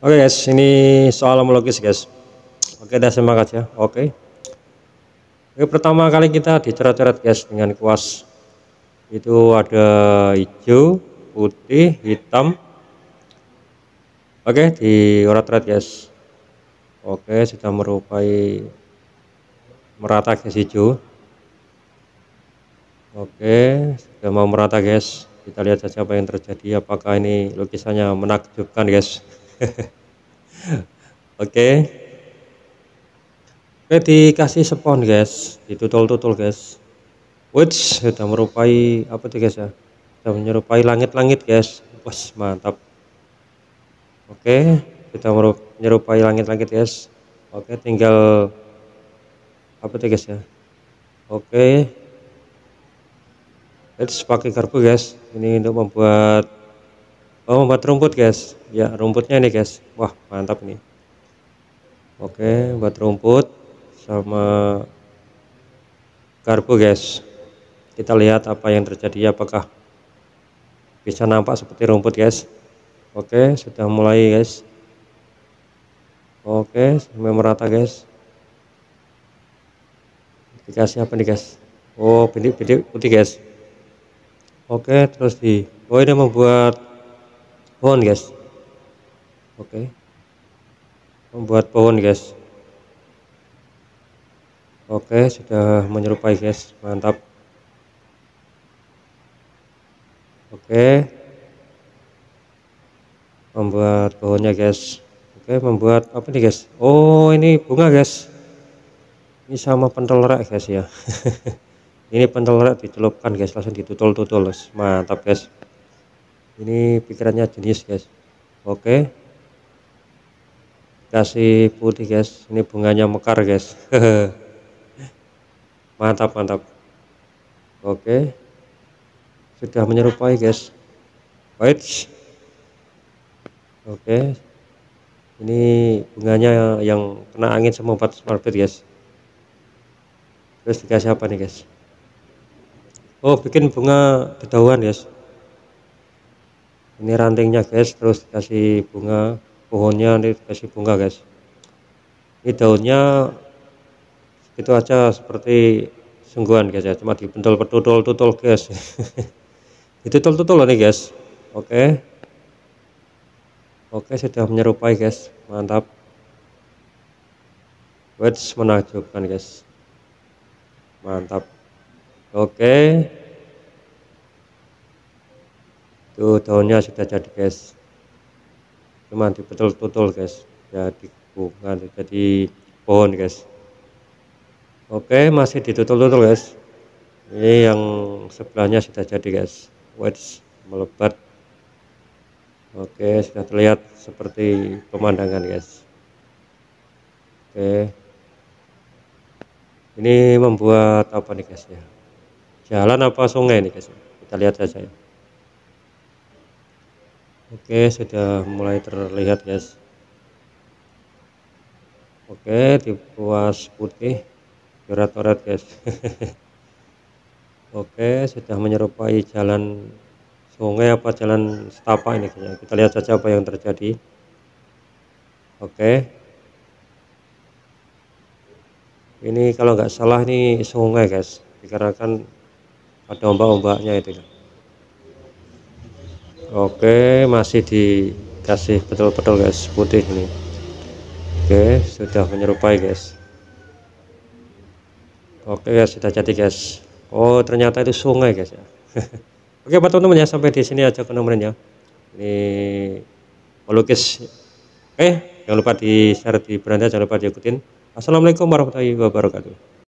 Oke okay guys, ini soal homologis guys. Oke, okay, dah semangat ya. Oke. Okay. Oke, pertama kali kita dicoret-coret guys dengan kuas. Itu ada hijau, putih, hitam. Oke, okay, urat coret guys. Oke, okay, sudah merupai merata guys hijau. Oke, okay, sudah mau merata guys. Kita lihat saja apa yang terjadi. Apakah ini lukisannya menakjubkan guys? oke okay. oke dikasih spawn guys ditutul-tutul guys which sudah merupai apa tuh guys ya sudah menyerupai langit-langit guys Wes mantap oke kita menyerupai langit-langit guys oke tinggal apa tuh guys ya oke okay. let's pakai garpu guys ini untuk membuat Oh, buat rumput, guys. Ya, rumputnya ini guys. Wah, mantap nih. Oke, buat rumput sama karbo, guys. Kita lihat apa yang terjadi apakah bisa nampak seperti rumput, guys. Oke, sudah mulai, guys. Oke, sampai merata, guys. Dikasih apa nih, guys? Oh, bintik-bintik putih, guys. Oke, terus di Oh, ini membuat pohon guys oke membuat pohon guys oke sudah menyerupai guys mantap oke membuat pohonnya guys oke membuat apa nih guys oh ini bunga guys ini sama pentol rak guys ya ini pentol rak dicelupkan guys langsung ditutul-tutul mantap guys ini pikirannya jenis guys oke kasih putih guys ini bunganya mekar guys mantap mantap oke sudah menyerupai guys white oke ini bunganya yang kena angin sama obat smarbit guys terus dikasih apa nih guys oh bikin bunga dedauan guys ini rantingnya guys terus kasih bunga pohonnya ini dikasih bunga guys ini daunnya itu aja seperti sungguhan guys ya cuma dibentul petutul tutul guys Itu tutul loh nih guys oke oke sudah menyerupai guys mantap wedge menakjubkan guys mantap oke okay itu daunnya sudah jadi guys cuma dibetul-betul guys jadi ya, bukan jadi pohon guys oke masih ditutul-tutul guys ini yang sebelahnya sudah jadi guys wedge melebat oke sudah terlihat seperti pemandangan guys oke ini membuat apa nih guys ya jalan apa sungai nih guys kita lihat saja ya Oke sudah mulai terlihat guys Oke dipuas putih coret-coret guys Oke sudah menyerupai jalan sungai apa jalan setapak ini kayaknya. kita lihat saja apa yang terjadi Oke ini kalau nggak salah ini sungai guys dikarenakan ada ombak-ombaknya itu Oke masih dikasih betul-betul guys putih nih Oke sudah menyerupai guys Oke guys sudah jadi guys Oh ternyata itu sungai guys ya Oke buat teman-teman ya sampai di sini aja penemuannya ini melukis Oke eh, jangan lupa di share di beranda jangan lupa diikutin Assalamualaikum warahmatullahi wabarakatuh